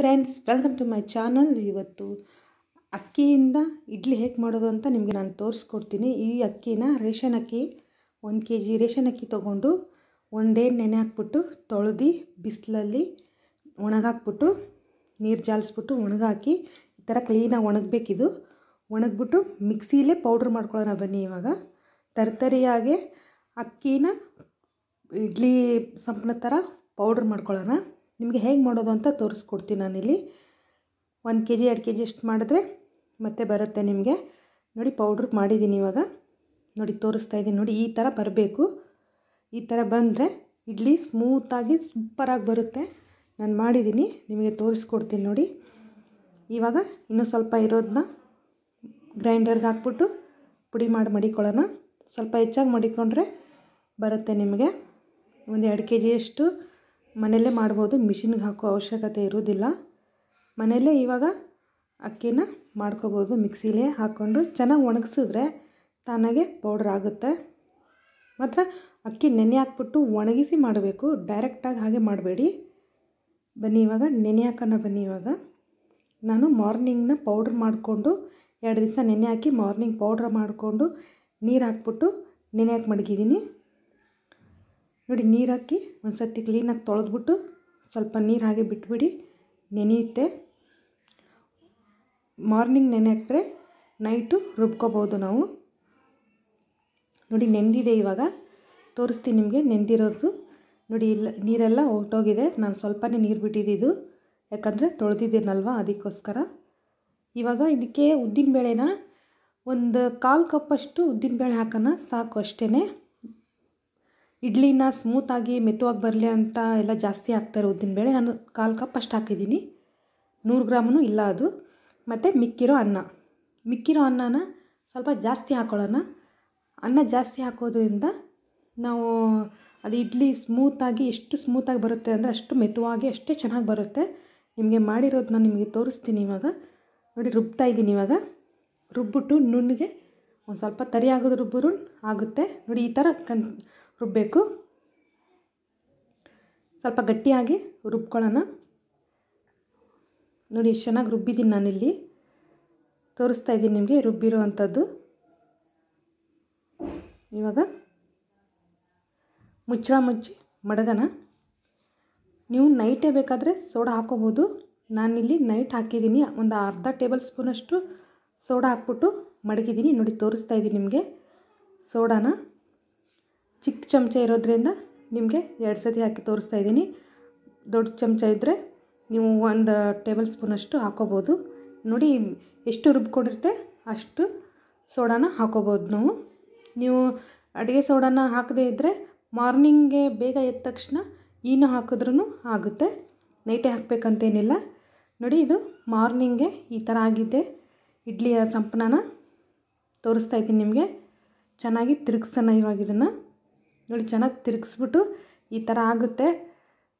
Friends welcome to my channel ಇವತ್ತು ಅಕ್ಕಿಯಿಂದ ಇಡ್ಲಿ ಹೇಗೆ ಮಾಡೋದು ಅಂತ ನಿಮಗೆ ನಾನು ತೋರಿಸ್ಕೊಡ್ತೀನಿ ಈ ಅಕ್ಕಿನ ರೇಷನ್ ಅಕ್ಕಿ ಒಂದು ಕೆ ಜಿ ರೇಷನ್ ಅಕ್ಕಿ ತೊಗೊಂಡು ಒಂದೇ ನೆನೆ ಹಾಕ್ಬಿಟ್ಟು ತೊಳೆದು ಬಿಸಿಲಲ್ಲಿ ಒಣಗಾಕ್ಬಿಟ್ಟು ನೀರು ಜಾಲಿಸ್ಬಿಟ್ಟು ಒಣಗಾಕಿ ಈ ಥರ ಕ್ಲೀನಾಗಿ ಒಣಗಬೇಕಿದು ಒಣಗಿಬಿಟ್ಟು ಮಿಕ್ಸಿಲೇ ಪೌಡ್ರ್ ಮಾಡ್ಕೊಳ್ಳೋಣ ಬನ್ನಿ ಇವಾಗ ತರ್ತರಿಯಾಗೆ ಅಕ್ಕಿನ ಇಡ್ಲಿ ಸಂಪನ ಥರ ಪೌಡ್ರ್ ಮಾಡ್ಕೊಳ್ಳೋಣ ನಿಮಗೆ ಹೇಗೆ ಮಾಡೋದು ಅಂತ ತೋರಿಸ್ಕೊಡ್ತೀನಿ ನಾನಿಲ್ಲಿ ಒಂದು ಕೆ ಜಿ ಎರಡು ಕೆ ಜಿ ಎಷ್ಟು ಮಾಡಿದ್ರೆ ಮತ್ತೆ ಬರುತ್ತೆ ನಿಮಗೆ ನೋಡಿ ಪೌಡ್ರ್ ಮಾಡಿದ್ದೀನಿ ಇವಾಗ ನೋಡಿ ತೋರಿಸ್ತಾ ಇದ್ದೀನಿ ನೋಡಿ ಈ ಥರ ಬರಬೇಕು ಈ ಥರ ಬಂದರೆ ಇಡ್ಲಿ ಸ್ಮೂತಾಗಿ ಸೂಪರಾಗಿ ಬರುತ್ತೆ ನಾನು ಮಾಡಿದ್ದೀನಿ ನಿಮಗೆ ತೋರಿಸ್ಕೊಡ್ತೀನಿ ನೋಡಿ ಇವಾಗ ಇನ್ನೂ ಸ್ವಲ್ಪ ಇರೋದನ್ನ ಗ್ರೈಂಡರ್ಗೆ ಹಾಕ್ಬಿಟ್ಟು ಪುಡಿ ಮಾಡಿ ಮಡಿಕೊಳ್ಳೋಣ ಸ್ವಲ್ಪ ಹೆಚ್ಚಾಗಿ ಮಡಿಕೊಂಡ್ರೆ ಬರುತ್ತೆ ನಿಮಗೆ ಒಂದು ಎರಡು ಕೆ ಜಿಯಷ್ಟು ಮನೆಯಲ್ಲೇ ಮಾಡ್ಬೋದು ಮಿಷಿನ್ಗೆ ಹಾಕೋ ಅವಶ್ಯಕತೆ ಇರೋದಿಲ್ಲ ಮನೆಯಲ್ಲೇ ಇವಾಗ ಅಕ್ಕಿನ ಮಾಡ್ಕೋಬೋದು ಮಿಕ್ಸಿಲೇ ಹಾಕ್ಕೊಂಡು ಚೆನ್ನಾಗಿ ಒಣಗಿಸಿದ್ರೆ ತಾನಾಗೆ ಪೌಡ್ರ್ ಆಗುತ್ತೆ ಮಾತ್ರ ಅಕ್ಕಿ ನೆನೆ ಹಾಕ್ಬಿಟ್ಟು ಒಣಗಿಸಿ ಮಾಡಬೇಕು ಡೈರೆಕ್ಟಾಗಿ ಹಾಗೆ ಮಾಡಬೇಡಿ ಬನ್ನಿ ಇವಾಗ ನೆನೆ ಹಾಕೋಣ ಬನ್ನಿ ಇವಾಗ ನಾನು ಮಾರ್ನಿಂಗ್ನ ಪೌಡ್ರ್ ಮಾಡಿಕೊಂಡು ಎರಡು ದಿವಸ ನೆನೆ ಹಾಕಿ ಮಾರ್ನಿಂಗ್ ಪೌಡ್ರ್ ಮಾಡಿಕೊಂಡು ನೀರು ಹಾಕ್ಬಿಟ್ಟು ನೆನೆ ಹಾಕಿ ಮಡಗಿದ್ದೀನಿ ನೋಡಿ ನೀರು ಹಾಕಿ ಒಂದು ಸರ್ತಿ ಕ್ಲೀನಾಗಿ ತೊಳೆದ್ಬಿಟ್ಟು ಸ್ವಲ್ಪ ನೀರು ಹಾಗೆ ಬಿಟ್ಬಿಡಿ ನೆನೆಯುತ್ತೆ ಮಾರ್ನಿಂಗ್ ನೆನೆ ಹಾಕಿದ್ರೆ ನೈಟು ರುಬ್ಕೋಬೋದು ನಾವು ನೋಡಿ ನೆಂದಿದೆ ಇವಾಗ ತೋರಿಸ್ತೀನಿ ನಿಮಗೆ ನೆಂದಿರೋದು ನೋಡಿ ಇಲ್ಲ ನೀರೆಲ್ಲ ಹೊರಟೋಗಿದೆ ನಾನು ಸ್ವಲ್ಪನೇ ನೀರು ಬಿಟ್ಟಿದ್ದಿದ್ದು ಯಾಕಂದರೆ ತೊಳೆದಿದ್ದೇನಲ್ವ ಅದಕ್ಕೋಸ್ಕರ ಇವಾಗ ಇದಕ್ಕೆ ಉದ್ದಿನಬೇಳೆನ ಒಂದು ಕಾಲು ಕಪ್ಪಷ್ಟು ಉದ್ದಿನಬೇಳೆ ಹಾಕೋಣ ಸಾಕು ಅಷ್ಟೇ ಇಡ್ಲಿನ ಸ್ಮೂತಾಗಿ ಮೆತ್ತುವಾಗಿ ಬರಲಿ ಅಂತ ಎಲ್ಲ ಜಾಸ್ತಿ ಹಾಕ್ತಾರೆ ಬೇಳೆ ನಾನು ಕಾಲು ಕಪ್ ಅಷ್ಟು ಹಾಕಿದ್ದೀನಿ ನೂರು ಗ್ರಾಮೂ ಇಲ್ಲ ಅದು ಮತ್ತು ಮಿಕ್ಕಿರೋ ಅನ್ನ ಮಿಕ್ಕಿರೋ ಅನ್ನನ ಸ್ವಲ್ಪ ಜಾಸ್ತಿ ಹಾಕೊಳ್ಳೋಣ ಅನ್ನ ಜಾಸ್ತಿ ಹಾಕೋದ್ರಿಂದ ನಾವು ಅದು ಇಡ್ಲಿ ಸ್ಮೂತಾಗಿ ಎಷ್ಟು ಸ್ಮೂತಾಗಿ ಬರುತ್ತೆ ಅಂದರೆ ಅಷ್ಟು ಮೆತುವಾಗಿ ಅಷ್ಟೇ ಚೆನ್ನಾಗಿ ಬರುತ್ತೆ ನಿಮಗೆ ಮಾಡಿರೋದು ನಾನು ನಿಮಗೆ ತೋರಿಸ್ತೀನಿ ಇವಾಗ ನೋಡಿ ರುಬ್ತಾ ಇದ್ದೀನಿ ಇವಾಗ ರುಬ್ಬಿಟ್ಟು ನುಣ್ಣಗೆ ಒಂದು ಸ್ವಲ್ಪ ತರಿ ಆಗೋದು ರುಬ್ಬರು ಆಗುತ್ತೆ ನೋಡಿ ಈ ಥರ ಕನ್ ರುಬ್ಬಬೇಕು ಸ್ವಲ್ಪ ಗಟ್ಟಿಯಾಗಿ ರುಬ್ಕೊಳ್ಳೋಣ ನೋಡಿ ಎಷ್ಟು ಚೆನ್ನಾಗಿ ರುಬ್ಬಿದ್ದೀನಿ ನಾನಿಲ್ಲಿ ತೋರಿಸ್ತಾ ಇದ್ದೀನಿ ನಿಮಗೆ ರುಬ್ಬಿರೋ ಅಂಥದ್ದು ಇವಾಗ ಮುಚ್ಚಳ ಮುಚ್ಚಿ ಮಡಗಣ ನೀವು ನೈಟೇ ಬೇಕಾದರೆ ಸೋಡಾ ಹಾಕೋಬೋದು ನಾನಿಲ್ಲಿ ನೈಟ್ ಹಾಕಿದ್ದೀನಿ ಒಂದು ಅರ್ಧ ಟೇಬಲ್ ಸ್ಪೂನಷ್ಟು ಸೋಡಾ ಹಾಕ್ಬಿಟ್ಟು ಮಡಗಿದ್ದೀನಿ ನೋಡಿ ತೋರಿಸ್ತಾ ಇದ್ದೀನಿ ನಿಮಗೆ ಸೋಡಾನ ಚಿಕ್ಕ ಚಮಚ ಇರೋದ್ರಿಂದ ನಿಮಗೆ ಎರಡು ಸತಿ ಹಾಕಿ ತೋರಿಸ್ತಾ ಇದ್ದೀನಿ ದೊಡ್ಡ ಚಮಚ ಇದ್ದರೆ ನೀವು ಒಂದು ಟೇಬಲ್ ಸ್ಪೂನಷ್ಟು ಹಾಕೋಬೋದು ನೋಡಿ ಎಷ್ಟು ರುಬ್ಕೊಂಡಿರುತ್ತೆ ಅಷ್ಟು ಸೋಡಾನ ಹಾಕೋಬೋದು ನಾವು ನೀವು ಅಡುಗೆ ಸೋಡಾನ ಹಾಕದೇ ಇದ್ದರೆ ಮಾರ್ನಿಂಗ್ಗೆ ಬೇಗ ಎದ್ದ ತಕ್ಷಣ ಏನು ಹಾಕಿದ್ರೂ ಆಗುತ್ತೆ ನೈಟೇ ಹಾಕಬೇಕಂತೇನಿಲ್ಲ ನೋಡಿ ಇದು ಮಾರ್ನಿಂಗೆ ಈ ಥರ ಆಗಿದೆ ಇಡ್ಲಿಯ ಸಂಪನನ ತೋರಿಸ್ತಾ ಇದ್ದೀನಿ ನಿಮಗೆ ಚೆನ್ನಾಗಿ ತಿರುಗಿಸೋಣ ಇವಾಗ ಇದನ್ನು ನೋಡಿ ಚೆನ್ನಾಗಿ ತಿರುಗಿಸ್ಬಿಟ್ಟು ಈ ಥರ ಆಗುತ್ತೆ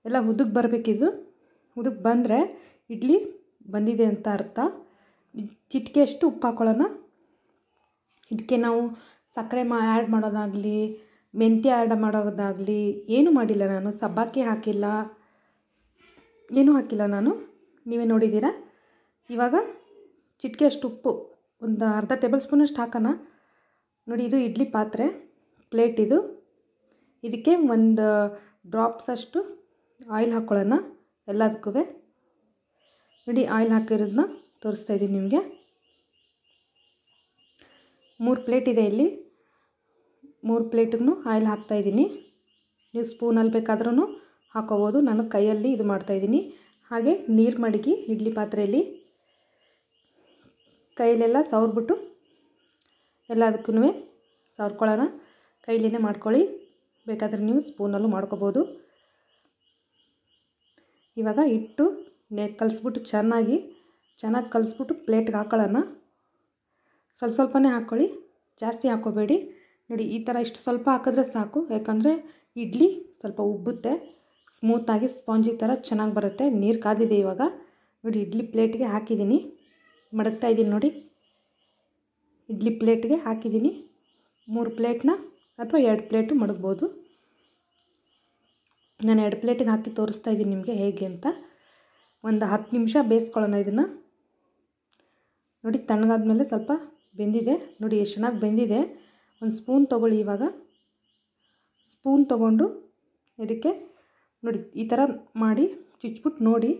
ಎಲ್ಲ ಉದಕ್ಕೆ ಬರಬೇಕಿದು ಉದುಕ್ ಬಂದರೆ ಇಡ್ಲಿ ಬಂದಿದೆ ಅಂತ ಅರ್ಥ ಚಿಟಿಕೆ ಅಷ್ಟು ಉಪ್ಪು ಹಾಕೊಳ್ಳೋಣ ಇದಕ್ಕೆ ನಾವು ಸಕ್ಕರೆ ಮಾ ಆ್ಯಡ್ ಮಾಡೋದಾಗಲಿ ಮೆಂತ್ಯ ಆ್ಯಡ್ ಮಾಡೋದಾಗಲಿ ಏನೂ ಮಾಡಿಲ್ಲ ನಾನು ಸಬ್ಬಕ್ಕಿ ಹಾಕಿಲ್ಲ ಏನೂ ಹಾಕಿಲ್ಲ ನಾನು ನೀವೇ ನೋಡಿದ್ದೀರಾ ಇವಾಗ ಚಿಟಿಕೆ ಅಷ್ಟು ಉಪ್ಪು ಒಂದು ಅರ್ಧ ಟೇಬಲ್ ಸ್ಪೂನಷ್ಟು ಹಾಕೋಣ ನೋಡಿ ಇದು ಇಡ್ಲಿ ಪಾತ್ರೆ ಪ್ಲೇಟ್ ಇದು ಇದಕ್ಕೆ ಒಂದು ಡ್ರಾಪ್ಸ್ ಅಷ್ಟು ಆಯಿಲ್ ಹಾಕ್ಕೊಳ್ಳೋಣ ಎಲ್ಲದಕ್ಕೂ ನೋಡಿ ಆಯಿಲ್ ಹಾಕಿರೋದನ್ನ ತೋರಿಸ್ತಾ ಇದ್ದೀನಿ ನಿಮಗೆ ಮೂರು ಪ್ಲೇಟ್ ಇದೆ ಇಲ್ಲಿ ಮೂರು ಪ್ಲೇಟ್ಗೂ ಆಯಿಲ್ ಹಾಕ್ತಾಯಿದ್ದೀನಿ ನೀವು ಸ್ಪೂನಲ್ಲಿ ಬೇಕಾದ್ರೂ ಹಾಕೋಬೋದು ನಾನು ಕೈಯಲ್ಲಿ ಇದು ಮಾಡ್ತಾಯಿದ್ದೀನಿ ಹಾಗೆ ನೀರು ಮಡಗಿ ಇಡ್ಲಿ ಪಾತ್ರೆಯಲ್ಲಿ ಕೈಲೆಲ್ಲ ಸವ್ರಿಬಿಟ್ಟು ಎಲ್ಲದಕ್ಕೂ ಸವರ್ಕೊಳ್ಳೋಣ ಕೈಲೇ ಮಾಡ್ಕೊಳ್ಳಿ ಬೇಕಾದರೆ ನೀವು ಸ್ಪೂನಲ್ಲೂ ಮಾಡ್ಕೋಬೋದು ಇವಾಗ ಹಿಟ್ಟು ನೆ ಕಲಿಸ್ಬಿಟ್ಟು ಚೆನ್ನಾಗಿ ಚೆನ್ನಾಗಿ ಕಲಿಸ್ಬಿಟ್ಟು ಪ್ಲೇಟ್ಗೆ ಹಾಕೊಳ್ಳೋಣ ಸ್ವಲ್ಪ ಸ್ವಲ್ಪನೇ ಹಾಕ್ಕೊಳ್ಳಿ ಜಾಸ್ತಿ ಹಾಕೋಬೇಡಿ ನೋಡಿ ಈ ಥರ ಇಷ್ಟು ಸ್ವಲ್ಪ ಹಾಕಿದ್ರೆ ಸಾಕು ಯಾಕಂದರೆ ಇಡ್ಲಿ ಸ್ವಲ್ಪ ಉಬ್ಬುತ್ತೆ ಸ್ಮೂತಾಗಿ ಸ್ಪಾಂಜಿ ಥರ ಚೆನ್ನಾಗಿ ಬರುತ್ತೆ ನೀರು ಕಾದಿದೆ ಇವಾಗ ನೋಡಿ ಇಡ್ಲಿ ಪ್ಲೇಟ್ಗೆ ಹಾಕಿದ್ದೀನಿ ಮಡಗ್ತಾ ಇದ್ದೀನಿ ನೋಡಿ ಇಡ್ಲಿ ಪ್ಲೇಟ್ಗೆ ಹಾಕಿದ್ದೀನಿ ಮೂರು ಪ್ಲೇಟ್ನ ಅಥವಾ ಎರಡು ಪ್ಲೇಟು ಮಡಗ್ಬೋದು ನಾನು ಎರಡು ಪ್ಲೇಟಿಗೆ ಹಾಕಿ ತೋರಿಸ್ತಾ ಇದ್ದೀನಿ ನಿಮಗೆ ಹೇಗೆ ಅಂತ ಒಂದು ಹತ್ತು ನಿಮಿಷ ಬೇಯಿಸ್ಕೊಳ್ಳೋಣ ಇದನ್ನು ನೋಡಿ ತಣ್ಣಗಾದ ಮೇಲೆ ಸ್ವಲ್ಪ ಬೆಂದಿದೆ ನೋಡಿ ಎಷ್ಟು ಚೆನ್ನಾಗಿ ಬೆಂದಿದೆ ಒಂದು ಸ್ಪೂನ್ ತೊಗೊಳ್ಳಿ ಇವಾಗ ಸ್ಪೂನ್ ತೊಗೊಂಡು ಇದಕ್ಕೆ ನೋಡಿ ಈ ಥರ ಮಾಡಿ ಚುಚ್ಬಿಟ್ಟು ನೋಡಿ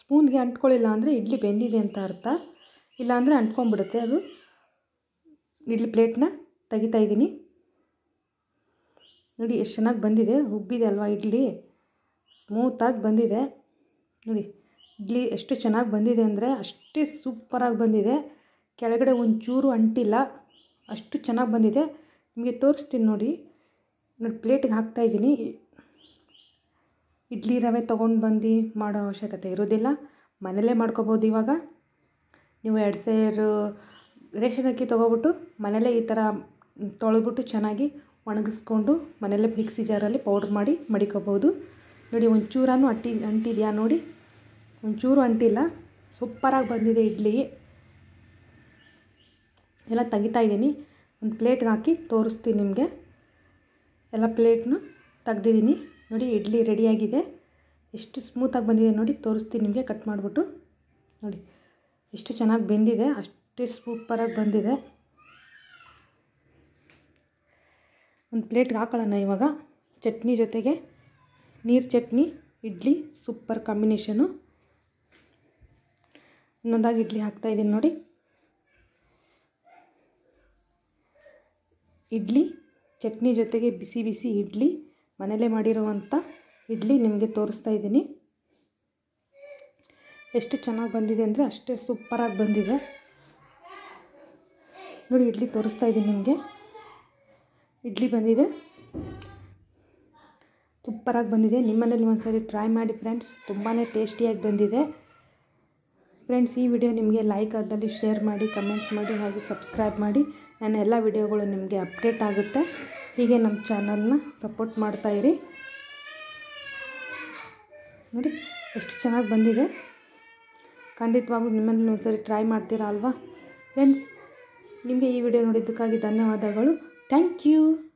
ಸ್ಪೂನ್ಗೆ ಅಂಟ್ಕೊಳ್ಳಿಲ್ಲ ಅಂದರೆ ಇಡ್ಲಿ ಬೆಂದಿದೆ ಅಂತ ಅರ್ಥ ಇಲ್ಲಾಂದರೆ ಅಂಟ್ಕೊಂಡ್ಬಿಡುತ್ತೆ ಅದು ಇಡ್ಲಿ ಪ್ಲೇಟ್ನ ತೆಗಿತಾಯಿದ್ದೀನಿ ನೋಡಿ ಎಷ್ಟು ಚೆನ್ನಾಗಿ ಬಂದಿದೆ ಉಬ್ಬಿದೆ ಅಲ್ವಾ ಇಡ್ಲಿ ಸ್ಮೂತಾಗಿ ಬಂದಿದೆ ನೋಡಿ ಇಡ್ಲಿ ಎಷ್ಟು ಚೆನ್ನಾಗಿ ಬಂದಿದೆ ಅಂದರೆ ಅಷ್ಟೇ ಸೂಪರಾಗಿ ಬಂದಿದೆ ಕೆಳಗಡೆ ಒಂಚೂರು ಅಂಟಿಲ್ಲ ಅಷ್ಟು ಚೆನ್ನಾಗಿ ಬಂದಿದೆ ನಿಮಗೆ ತೋರಿಸ್ತೀನಿ ನೋಡಿ ನೋಡಿ ಪ್ಲೇಟಿಗೆ ಹಾಕ್ತಾಯಿದ್ದೀನಿ ಇಡ್ಲಿ ರವೆ ತೊಗೊಂಡು ಬಂದು ಮಾಡೋ ಅವಶ್ಯಕತೆ ಇರೋದಿಲ್ಲ ಮನೇಲೇ ಮಾಡ್ಕೋಬೋದು ಇವಾಗ ನೀವು ಎರಡು ಸೇರು ರೇಷನ್ ಅಕ್ಕಿ ತೊಗೊಬಿಟ್ಟು ಮನೇಲೇ ಈ ಥರ ತೊಳೆದ್ಬಿಟ್ಟು ಚೆನ್ನಾಗಿ ಒಣಗಿಸ್ಕೊಂಡು ಮನೆಯಲ್ಲೇ ಮಿಕ್ಸಿ ಜಾರಲ್ಲಿ ಪೌಡ್ರ್ ಮಾಡಿ ಮಡಿಕೋಬೋದು ನೋಡಿ ಒಂಚೂರೂ ಅಂಟಿ ಅಂಟಿದೆಯಾ ನೋಡಿ ಒಂಚೂರು ಅಂಟಿಲ್ಲ ಸೂಪರಾಗಿ ಬಂದಿದೆ ಇಡ್ಲಿ ಎಲ್ಲ ಇದ್ದೀನಿ ಒಂದು ಪ್ಲೇಟ್ಗೆ ಹಾಕಿ ತೋರಿಸ್ತೀನಿ ನಿಮಗೆ ಎಲ್ಲ ಪ್ಲೇಟ್ನು ತೆಗ್ದಿದ್ದೀನಿ ನೋಡಿ ಇಡ್ಲಿ ರೆಡಿಯಾಗಿದೆ ಎಷ್ಟು ಸ್ಮೂತಾಗಿ ಬಂದಿದೆ ನೋಡಿ ತೋರಿಸ್ತೀನಿ ನಿಮಗೆ ಕಟ್ ಮಾಡಿಬಿಟ್ಟು ನೋಡಿ ಎಷ್ಟು ಚೆನ್ನಾಗಿ ಬೆಂದಿದೆ ಅಷ್ಟೇ ಸೂಪರಾಗಿ ಬಂದಿದೆ ಒಂದು ಪ್ಲೇಟ್ಗೆ ಹಾಕೊಳ್ಳೋಣ ಇವಾಗ ಚಟ್ನಿ ಜೊತೆಗೆ ನೀರು ಚಟ್ನಿ ಇಡ್ಲಿ ಸೂಪರ್ ಕಾಂಬಿನೇಷನು ಇನ್ನೊಂದಾಗಿ ಇಡ್ಲಿ ಹಾಕ್ತಾಯಿದ್ದೀನಿ ನೋಡಿ ಇಡ್ಲಿ ಚಟ್ನಿ ಜೊತೆಗೆ ಬಿಸಿ ಬಿಸಿ ಇಡ್ಲಿ ಮನೆಯಲ್ಲೇ ಮಾಡಿರುವಂಥ ಇಡ್ಲಿ ನಿಮಗೆ ತೋರಿಸ್ತಾ ಇದ್ದೀನಿ ಎಷ್ಟು ಚೆನ್ನಾಗಿ ಬಂದಿದೆ ಅಂದರೆ ಅಷ್ಟೇ ಸೂಪರಾಗಿ ಬಂದಿದೆ ನೋಡಿ ಇಡ್ಲಿ ತೋರಿಸ್ತಾ ಇದ್ದೀನಿ ನಿಮಗೆ ಇಡ್ಲಿ ಬಂದಿದೆ ಸೂಪರಾಗಿ ಬಂದಿದೆ ನಿಮ್ಮನೇಲಿ ಒಂದು ಸಾರಿ ಟ್ರೈ ಮಾಡಿ ಫ್ರೆಂಡ್ಸ್ ತುಂಬಾ ಟೇಸ್ಟಿಯಾಗಿ ಬಂದಿದೆ ಫ್ರೆಂಡ್ಸ್ ಈ ವಿಡಿಯೋ ನಿಮಗೆ ಲೈಕ್ ಆದಲ್ಲಿ ಶೇರ್ ಮಾಡಿ ಕಮೆಂಟ್ ಮಾಡಿ ಹಾಗೆ ಸಬ್ಸ್ಕ್ರೈಬ್ ಮಾಡಿ ನನ್ನ ಎಲ್ಲ ವಿಡಿಯೋಗಳು ನಿಮಗೆ ಅಪ್ಡೇಟ್ ಆಗುತ್ತೆ ಹೀಗೆ ನಮ್ಮ ಚಾನಲ್ನ ಸಪೋರ್ಟ್ ಇರಿ ನೋಡಿ ಎಷ್ಟು ಚೆನ್ನಾಗಿ ಬಂದಿದೆ ಖಂಡಿತವಾಗ್ಲೂ ನಿಮ್ಮನ್ನು ಒಂದ್ಸರಿ ಟ್ರೈ ಮಾಡ್ತೀರಾ ಅಲ್ವಾ ಫ್ರೆಂಡ್ಸ್ ನಿಮಗೆ ಈ ವಿಡಿಯೋ ನೋಡಿದ್ದಕ್ಕಾಗಿ ಧನ್ಯವಾದಗಳು Thank you.